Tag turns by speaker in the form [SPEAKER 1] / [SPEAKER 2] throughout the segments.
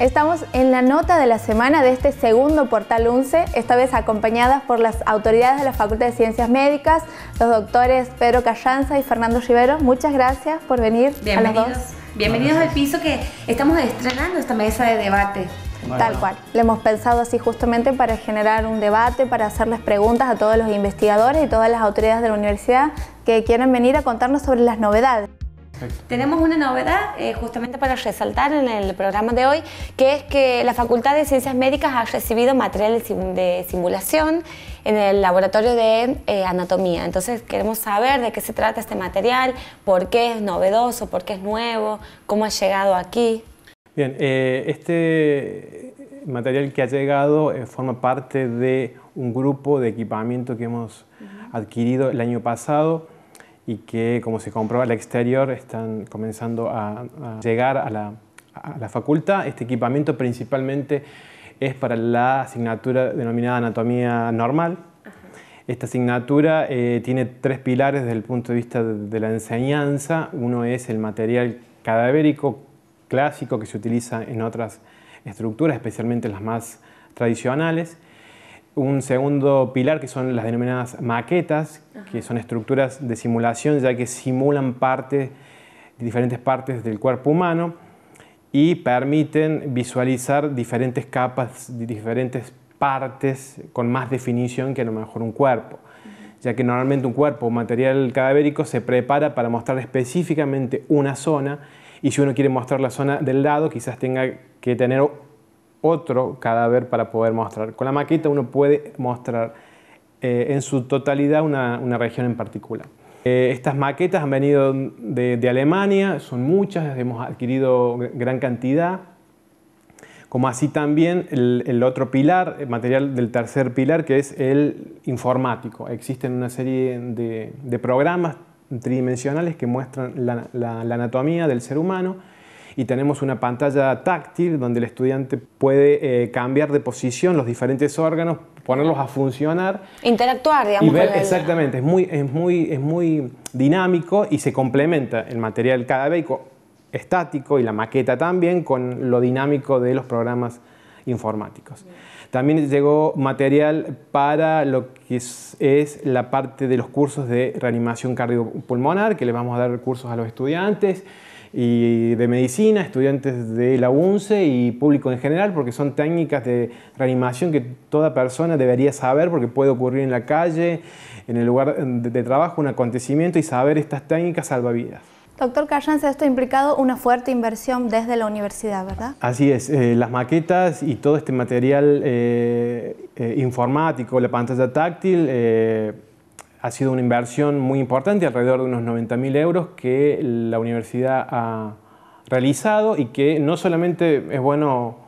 [SPEAKER 1] Estamos en la nota de la semana de este segundo portal 11, esta vez acompañadas por las autoridades de la Facultad de Ciencias Médicas, los doctores Pedro Callanza y Fernando Rivero. Muchas gracias por venir Bienvenidos. a dos. Bienvenidos al piso que estamos estrenando esta mesa de debate. Tal cual. Lo hemos pensado así justamente para generar un debate, para hacerles preguntas a todos los investigadores y todas las autoridades de la universidad que quieran venir a contarnos
[SPEAKER 2] sobre las novedades. Tenemos una novedad eh, justamente para resaltar en el programa de hoy, que es que la Facultad de Ciencias Médicas ha recibido material de, simulación en el laboratorio de eh, anatomía. Entonces queremos saber de qué se trata este material, por qué es novedoso, por qué es nuevo, cómo ha llegado aquí.
[SPEAKER 3] Bien, eh, este material que ha llegado forma parte de un grupo de equipamiento que hemos adquirido el año pasado y que, como se comprueba al exterior, están comenzando a, llegar a la, facultad. Este equipamiento principalmente es para la asignatura denominada anatomía normal. Esta asignatura eh, tiene tres pilares desde el punto de vista de, la enseñanza. Uno es el material cadavérico clásico que se utiliza en otras estructuras, especialmente las más tradicionales un segundo pilar que son las denominadas maquetas, que son estructuras de simulación ya que simulan diferentes partes del cuerpo humano y permiten visualizar diferentes capas, diferentes partes con más definición que a lo mejor un cuerpo, ya que normalmente un cuerpo material cadavérico se prepara para mostrar específicamente una zona y si uno quiere mostrar la zona del lado quizás tenga que tener otro cadáver para poder mostrar. Con la maqueta uno puede mostrar eh, en su totalidad una, una región en particular. Eh, estas maquetas han venido de, de, Alemania, son muchas, hemos adquirido gran cantidad, como así también el, otro pilar, el material del tercer pilar, que es el informático. Existen una serie de, de programas tridimensionales que muestran la anatomía del ser humano y tenemos una pantalla táctil donde el estudiante puede eh, cambiar de posición los diferentes órganos, ponerlos a funcionar.
[SPEAKER 2] Interactuar, digamos.
[SPEAKER 3] Exactamente, es muy, dinámico y se complementa el material cadavérico estático y la maqueta también con lo dinámico de los programas informáticos. También llegó material para lo que es, la parte de los cursos de reanimación cardiopulmonar, que le vamos a dar cursos a los estudiantes, y de medicina, estudiantes de la UNCE y público en general, porque son técnicas de reanimación que toda persona debería saber porque puede ocurrir en la calle, en el lugar de trabajo, un acontecimiento y saber estas técnicas salva vidas.
[SPEAKER 1] Doctor Carranza, esto ha implicado una fuerte inversión desde la universidad, ¿verdad?
[SPEAKER 3] Así es, eh, las maquetas y todo este material eh, eh, informático, la pantalla táctil, ha sido una inversión muy importante, alrededor de unos 90.000 euros que la universidad ha realizado y que no solamente es bueno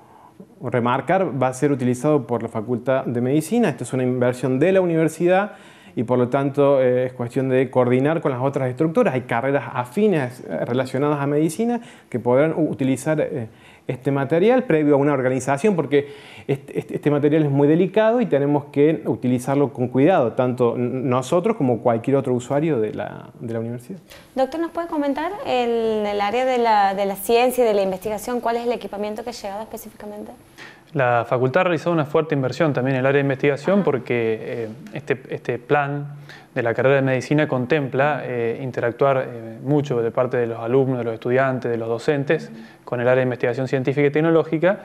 [SPEAKER 3] remarcar, va a ser utilizado por la Facultad de Medicina, esto es una inversión de la universidad y por lo tanto eh, es cuestión de coordinar con las otras estructuras, hay carreras afines eh, relacionadas a medicina que podrán utilizar eh, este material previo a una organización porque este, este, este, material es muy delicado y tenemos que utilizarlo con cuidado, tanto nosotros como cualquier otro usuario de la, universidad.
[SPEAKER 2] Doctor, ¿nos puede comentar en el, área de la, de la ciencia y de la investigación cuál es el equipamiento que ha llegado específicamente?
[SPEAKER 4] La facultad ha realizado una fuerte inversión también en el área de investigación porque eh, este, este, plan de la carrera de medicina contempla eh, interactuar eh, mucho de parte de los alumnos, de los estudiantes, de los docentes con el área de investigación científica y tecnológica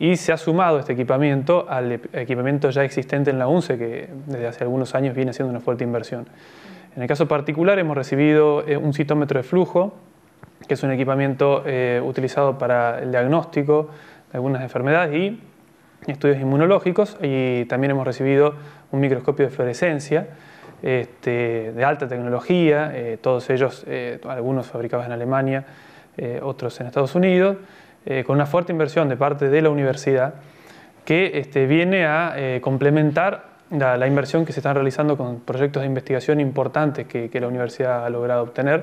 [SPEAKER 4] y se ha sumado este equipamiento al equipamiento ya existente en la UNCE que desde hace algunos años viene haciendo una fuerte inversión. En el caso particular hemos recibido un citómetro de flujo que es un equipamiento utilizado para el diagnóstico de algunas enfermedades y estudios inmunológicos y también hemos recibido un microscopio de fluorescencia este, de alta tecnología, eh, todos ellos, eh, algunos fabricados en Alemania, eh, otros en Estados Unidos, con una fuerte inversión de parte de la universidad que este, viene a complementar la, inversión que se están realizando con proyectos de investigación importantes que la universidad ha logrado obtener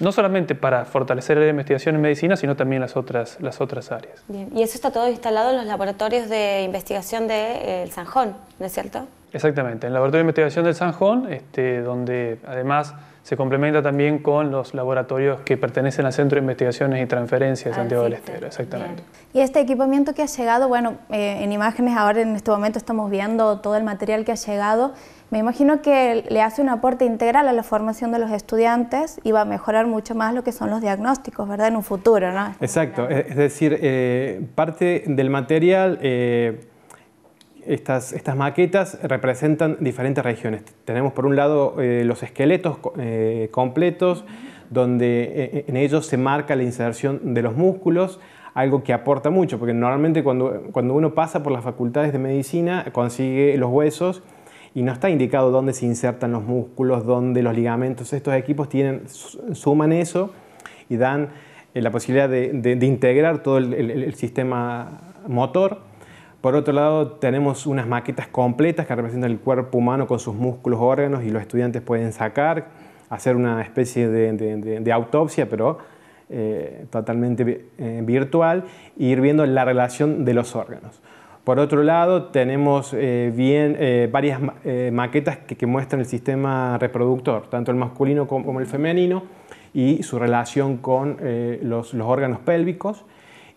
[SPEAKER 4] no solamente para fortalecer la investigación en medicina, sino también las otras, las otras áreas.
[SPEAKER 2] Bien, y eso está todo instalado en los laboratorios de investigación del de, eh, Sanjón, ¿no es cierto?
[SPEAKER 4] Exactamente, en el laboratorio de investigación del Sanjón, este, donde además se complementa también con los laboratorios que pertenecen al Centro de Investigaciones y Transferencias de ah, Santiago del Estero, exactamente.
[SPEAKER 1] Y este equipamiento que ha llegado, bueno, eh, en imágenes ahora en este momento estamos viendo todo el material que ha llegado, me imagino que le hace un aporte integral a la formación de los estudiantes y va a mejorar mucho más lo que son los diagnósticos, ¿verdad? En un futuro, ¿no?
[SPEAKER 3] Exacto, es decir, eh, parte del material, eh, estas, maquetas representan diferentes regiones. Tenemos por un lado eh, los esqueletos completos, donde en ellos se marca la inserción de los músculos, algo que aporta mucho, porque normalmente cuando uno pasa por las facultades de medicina consigue los huesos, y no está indicado dónde se insertan los músculos, dónde los ligamentos. Estos equipos tienen, suman eso y dan eh, la posibilidad de, integrar todo el, sistema motor. Por otro lado, tenemos unas maquetas completas que representan el cuerpo humano con sus músculos, órganos y los estudiantes pueden sacar, hacer una especie de, autopsia, pero eh, totalmente eh, virtual, e ir viendo la relación de los órganos. Por otro lado, tenemos eh, bien, eh, varias eh, maquetas que, muestran el sistema reproductor, tanto el masculino como, el femenino, y su relación con los, órganos pélvicos,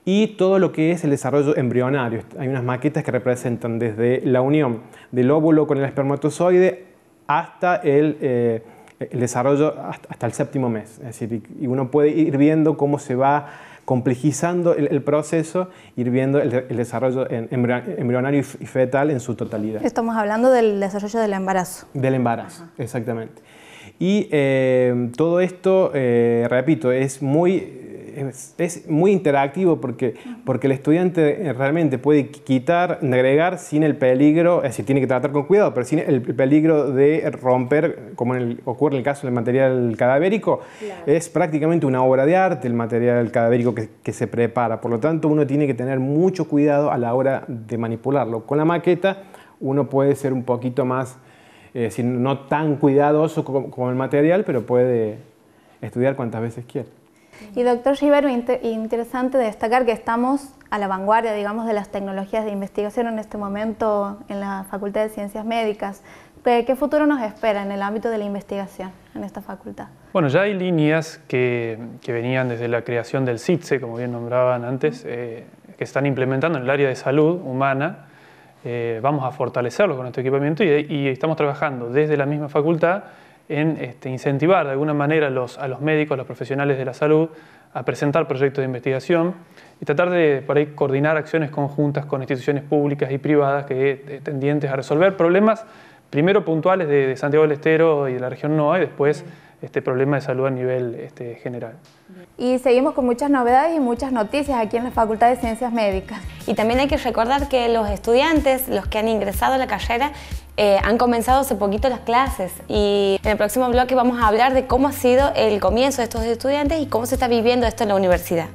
[SPEAKER 3] y todo lo que es el desarrollo embrionario. Hay unas maquetas que representan desde la unión del óvulo con el espermatozoide hasta el desarrollo hasta, el séptimo mes. Es decir, y uno puede ir viendo cómo se va complejizando el, proceso, ir viendo el, desarrollo embrionario y fetal en su totalidad.
[SPEAKER 1] Estamos hablando del desarrollo del embarazo.
[SPEAKER 3] Del embarazo, exactamente. Y eh, todo esto, eh, repito, es muy es, muy interactivo porque, porque el estudiante eh, realmente puede quitar, agregar sin el peligro, es decir, tiene que tratar con cuidado, pero sin el peligro de romper, como ocurre en el caso del material cadavérico, es prácticamente una obra de arte el material cadavérico que, se prepara. Por lo tanto, uno tiene que tener mucho cuidado a la hora de manipularlo. Con la maqueta uno puede ser un poquito más... Eh, no tan cuidadoso como, como, el material, pero puede estudiar cuantas veces quiera.
[SPEAKER 1] Y doctor Givero, interesante destacar que estamos a la vanguardia, digamos, de las tecnologías de investigación en este momento en la Facultad de Ciencias Médicas. ¿Qué futuro nos espera en el ámbito de la investigación en esta facultad?
[SPEAKER 4] Bueno, ya hay líneas que, venían desde la creación del CITSE, como bien nombraban antes, eh, que están implementando en el área de salud humana. Eh, vamos a fortalecerlo con nuestro equipamiento y, y estamos trabajando desde la misma facultad en este, incentivar de alguna manera a los, médicos, a los profesionales de la salud, a presentar proyectos de investigación y tratar de por ahí, coordinar acciones conjuntas con instituciones públicas y privadas que este, tendientes a resolver problemas primero puntuales de, de Santiago del Estero y de la región NOA y después este problema de salud a nivel este, general.
[SPEAKER 2] Y seguimos con muchas novedades y muchas noticias aquí en la Facultad de Ciencias Médicas. Y también hay que recordar que los estudiantes, los que han ingresado a la carrera, eh, han comenzado hace poquito las clases y en el próximo bloque vamos a hablar de cómo ha sido el comienzo
[SPEAKER 4] de estos estudiantes y cómo se está viviendo esto en la universidad.